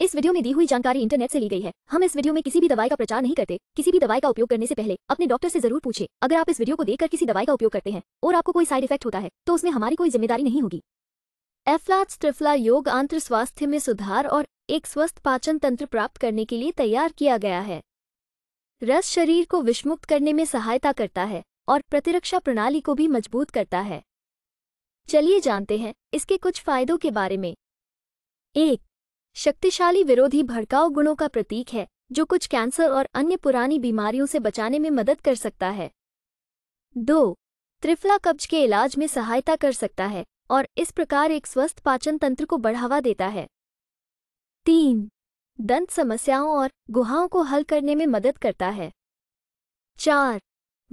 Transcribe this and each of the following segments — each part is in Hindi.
इस वीडियो में दी हुई जानकारी इंटरनेट से ली गई है हम इस वीडियो में किसी भी दवाई का प्रचार नहीं करते किसी भी दवाई का उपयोग करने से पहले अपने डॉक्टर से जरूर पूछे अगर आप इस वीडियो को देखकर किसी दवाई का उपयोग करते हैं और आपको कोई साइड इफेक्ट होता है तो उसमें हमारी कोई जिम्मेदारी नहीं होगी एफ्लाट्स ट्रिफ्ला योग आंत्र स्वास्थ्य में सुधार और एक स्वस्थ पाचन तंत्र प्राप्त करने के लिए तैयार किया गया है रस शरीर को विषमुक्त करने में सहायता करता है और प्रतिरक्षा प्रणाली को भी मजबूत करता है चलिए जानते हैं इसके कुछ फायदों के बारे में एक शक्तिशाली विरोधी भड़काऊ गुणों का प्रतीक है जो कुछ कैंसर और अन्य पुरानी बीमारियों से बचाने में मदद कर सकता है दो त्रिफला कब्ज के इलाज में सहायता कर सकता है और इस प्रकार एक स्वस्थ पाचन तंत्र को बढ़ावा देता है तीन दंत समस्याओं और गुहाओं को हल करने में मदद करता है चार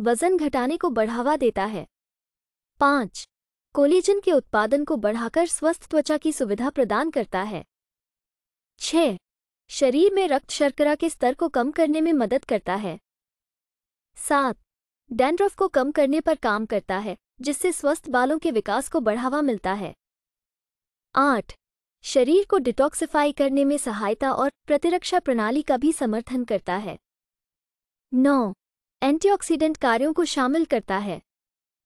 वजन घटाने को बढ़ावा देता है पाँच कोलेजन के उत्पादन को बढ़ाकर स्वस्थ त्वचा की सुविधा प्रदान करता है छः शरीर में रक्त शर्करा के स्तर को कम करने में मदद करता है सात डैंड्रफ को कम करने पर काम करता है जिससे स्वस्थ बालों के विकास को बढ़ावा मिलता है आठ शरीर को डिटॉक्सिफाई करने में सहायता और प्रतिरक्षा प्रणाली का भी समर्थन करता है नौ एंटीऑक्सीडेंट कार्यों को शामिल करता है